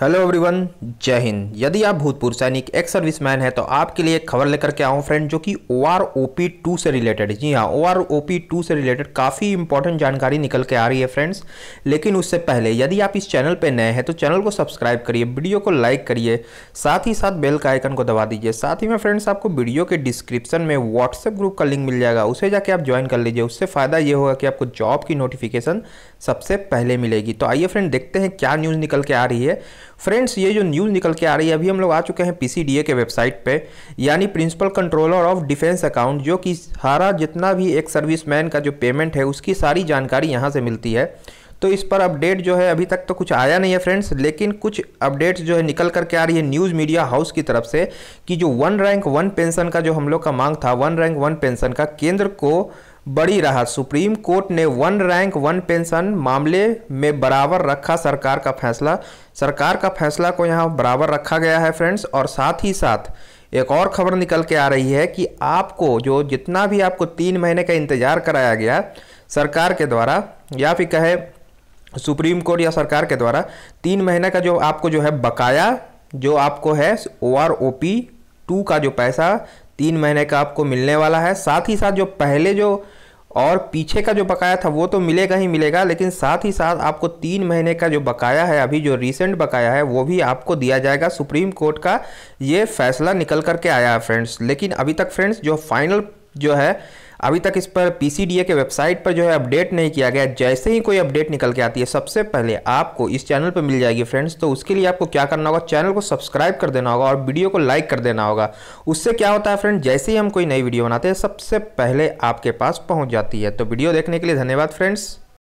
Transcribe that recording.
hello everyone जय हिंद यदि आप भूतपूर्व सैनिक सर्विस सर्विसमैन है तो आपके लिए एक खबर लेकर के आऊँ फ्रेंड जो कि O R O P two से रिलेटेड है जी हाँ O R O P two से रिलेटेड काफ़ी इंपॉर्टेंट जानकारी निकल के आ रही है फ्रेंड्स लेकिन उससे पहले यदि आप इस चैनल पर नए हैं तो चैनल को सब्सक्राइब करिए वीडियो को लाइक करिए साथ ही साथ बेल का आइकन को दबा दीजिए साथ ही में फ्रेंड्स आपको वीडियो के डिस्क्रिप्शन में व्हाट्सएप ग्रुप का लिंक मिल जाएगा उसे जाके आप ज्वाइन कर लीजिए उससे फ़ायदा ये होगा कि आपको जॉब की नोटिफिकेशन सबसे पहले मिलेगी तो आइए फ्रेंड देखते हैं क्या न्यूज़ निकल के आ रही है फ्रेंड्स ये जो न्यूज़ निकल के आ रही है अभी हम लोग आ चुके हैं पीसीडीए के वेबसाइट पे यानी principal controller of defence account जो कि सारा जितना भी एक सर्विसमैन का जो पेमेंट है उसकी सारी जानकारी यहाँ से मिलती है तो इस पर अपडेट जो है अभी तक तो कुछ आया नहीं है फ्रेंड्स लेकिन कुछ अपडेट्स जो है निकल करके आ रही है न्यूज़ मीडिया हाउस की तरफ से कि जो वन रैंक वन पेंशन का जो हम लोग का मांग था वन रैंक वन पेंशन का केंद्र को बड़ी राहत सुप्रीम कोर्ट ने वन रैंक वन पेंशन मामले में बराबर रखा सरकार का फैसला सरकार का फैसला को यहाँ बराबर रखा गया है फ्रेंड्स और साथ ही साथ एक और खबर निकल के आ रही है कि आपको जो जितना भी आपको तीन महीने का इंतज़ार कराया गया सरकार के द्वारा या फिर कहे सुप्रीम कोर्ट या सरकार के द्वारा तीन महीने का जो आपको जो है बकाया जो आपको है O R O P two का जो पैसा तीन महीने का आपको मिलने वाला है साथ ही साथ जो पहले जो और पीछे का जो बकाया था वो तो मिलेगा ही मिलेगा लेकिन साथ ही साथ आपको तीन महीने का जो बकाया है अभी जो रिसेंट बकाया है वो भी आपको दिया जाएगा सुप्रीम कोर्ट का ये फैसला निकल करके आया है फ्रेंड्स लेकिन अभी तक फ्रेंड्स जो फाइनल जो है अभी तक इस पर पी के वेबसाइट पर जो है अपडेट नहीं किया गया जैसे ही कोई अपडेट निकल के आती है सबसे पहले आपको इस चैनल पर मिल जाएगी फ्रेंड्स तो उसके लिए आपको क्या करना होगा चैनल को सब्सक्राइब कर देना होगा और वीडियो को लाइक कर देना होगा उससे क्या होता है फ्रेंड जैसे ही हम कोई नई वीडियो बनाते हैं सबसे पहले आपके पास पहुँच जाती है तो वीडियो देखने के लिए धन्यवाद फ्रेंड्स